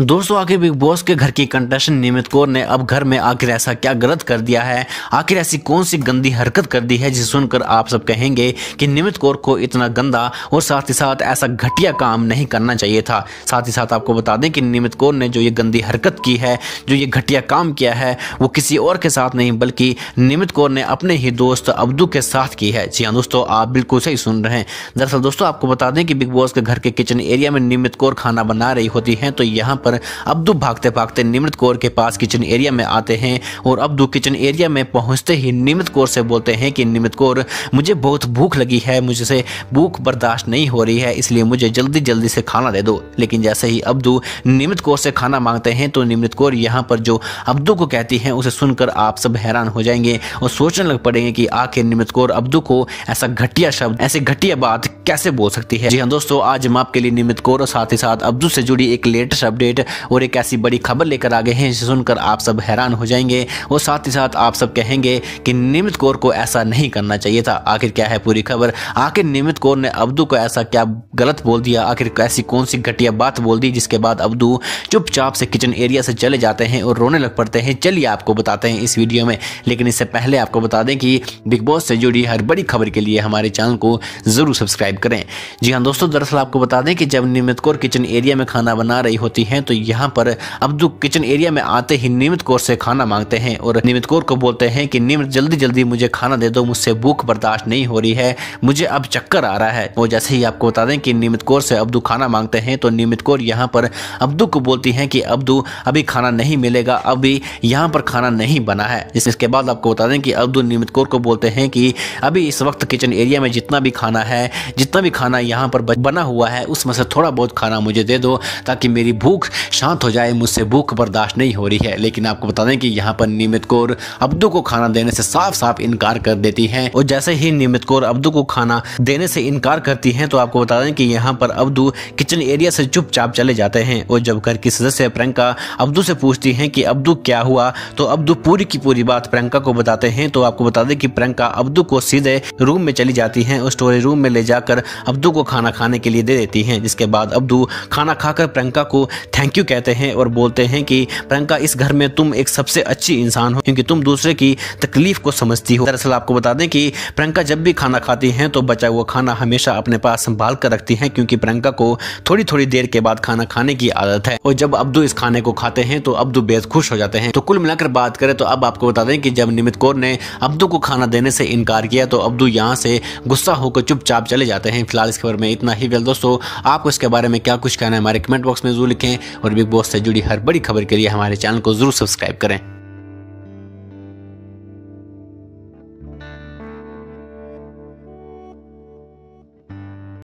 दोस्तों आखिर big boss के घर की कंटेस्टेंट नियमित कौर ने अब घर में आखिर ऐसा क्या गलत कर दिया है आखिर ऐसी कौन सी गंदी हरकत कर दी है जिसे सुनकर आप सब कहेंगे कि नियमित कौर को इतना गंदा और साथ ही साथ ऐसा घटिया काम नहीं करना चाहिए था साथ ही साथ आपको बता दें कि नियमित कौर ने जो ये गंदी हरकत की है जो ये घटिया काम किया है वो किसी और के साथ नहीं बल्कि नियमित कौर ने अपने ही दोस्त अब्दू के साथ की है जी हाँ दोस्तों आप बिल्कुल सही सुन रहे हैं दरअसल दोस्तों आपको बता दें कि बिग बॉस के घर के किचन एरिया में नियमित कौर खाना बना रही होती हैं तो यहाँ पर अब्दू भागते भागते निमृत कौर के पास किचन एरिया में आते हैं और अब्दू किचन एरिया में पहुंचते ही निमृत कौर से बोलते हैं कि निमृत कौर मुझे बहुत भूख लगी है मुझसे भूख बर्दाश्त नहीं हो रही है इसलिए मुझे जल्दी जल्दी से खाना दे दो लेकिन जैसे ही अब्दू निमृत कौर से खाना मांगते हैं तो निमृत कौर यहाँ पर जो अब्दू को कहती है उसे सुनकर आप सब हैरान हो जाएंगे और सोचने लग पड़ेंगे कि आखिर निमृत कौर अब्दू को ऐसा घटिया शब्द ऐसी घटिया बात कैसे बोल सकती है जी हाँ दोस्तों आज हम आपके लिए निमित कौर और साथ ही साथ अब्दू से जुड़ी एक लेटेस्ट अपडेट अपडेट और एक ऐसी बड़ी खबर लेकर आ गए हैं जिसे सुनकर आप सब हैरान हो जाएंगे और साथ ही साथ आप सब कहेंगे कि निमित कौर को ऐसा नहीं करना चाहिए था आखिर क्या है पूरी खबर आखिर निमित कौर ने अब्दू को ऐसा क्या गलत बोल दिया आखिर ऐसी कौन सी घटिया बात बोल दी जिसके बाद अब्दू चुपचाप से किचन एरिया से चले जाते हैं और रोने लग पड़ते हैं चलिए आपको बताते हैं इस वीडियो में लेकिन इससे पहले आपको बता दें कि बिग बॉस से जुड़ी हर बड़ी खबर के लिए हमारे चैनल को ज़रूर सब्सक्राइब करें जी हाँ दोस्तों दरअसल आपको बता दें कि जब निमित कौर किचन एरिया में खाना बना रही होती है तो यहाँ पर अब्दू किचन एरिया में आते ही नियमित कौर से खाना मांगते हैं और नियमित कौर को बोलते हैं कि नियमित जल्दी जल्दी मुझे खाना दे दो मुझसे भूख बर्दाश्त नहीं हो रही है मुझे अब चक्कर आ रहा है वो जैसे ही आपको बता दें कि नियमित कौर से अब्दू खाना मांगते हैं तो नियमित कौर यहाँ पर अब्दू को बोलती हैं कि अब्दू अभी खाना नहीं मिलेगा अभी यहाँ पर खाना नहीं बना है इसके बाद आपको बता दें कि अब्दू नियमित कौर को बोलते हैं कि अभी इस वक्त किचन एरिया में जितना भी खाना है जितना भी खाना यहाँ पर बना हुआ है उसमें से थोड़ा बहुत खाना मुझे दे दो ताकि मेरी भूख शांत हो जाए मुझसे भूख बर्दाश्त नहीं हो रही है लेकिन आपको बता दें कि यहाँ पर नियमित कौर अब्दू को खाना देने से साफ साफ इनकार कर देती है और जैसे ही नियमित कौर अब्दू को खाना देने से इनकार करती है तो आपको बता दें कि यहाँ पर अब्दू किचन एरिया से चुपचाप चले जाते हैं और जब घर की सदस्य प्रियंका अब्दू से पूछती है कि अब्दू क्या हुआ तो अब्दू पूरी की पूरी बात प्रियंका को बताते हैं तो आपको बता दें कि प्रियंका अब्दू को सीधे रूम में चली जाती है और स्टोरी रूम में ले जाकर अब्दू को खाना खाने के लिए दे देती है जिसके बाद अब्दू खाना खाकर प्रियंका को थैंक थैंक यू कहते हैं और बोलते हैं कि प्रियंका इस घर में तुम एक सबसे अच्छी इंसान हो क्योंकि तुम दूसरे की तकलीफ को समझती हो दरअसल आपको बता दें कि प्रियंका जब भी खाना खाती हैं तो बचा हुआ खाना हमेशा अपने पास संभाल कर रखती हैं क्योंकि प्रियंका को थोड़ी थोड़ी देर के बाद खाना खाने की आदत है और जब अब्दू इस खाने को खाते हैं तो अब्दू बेहद खुश हो जाते हैं तो कुल मिलाकर बात करें तो अब आपको बता दें कि जब निमित कौर ने अब्दू को खाना देने से इनकार किया तो अब्दू यहाँ से गुस्सा होकर चुपचाप चले जाते हैं फिलहाल इस खबर में इतना ही वेल दोस्तों आपको इसके बारे में क्या कुछ कहना है हमारे कमेंट बॉक्स में जरूर लिखें और बिग बॉस से जुड़ी हर बड़ी खबर के लिए हमारे चैनल को जरूर सब्सक्राइब करें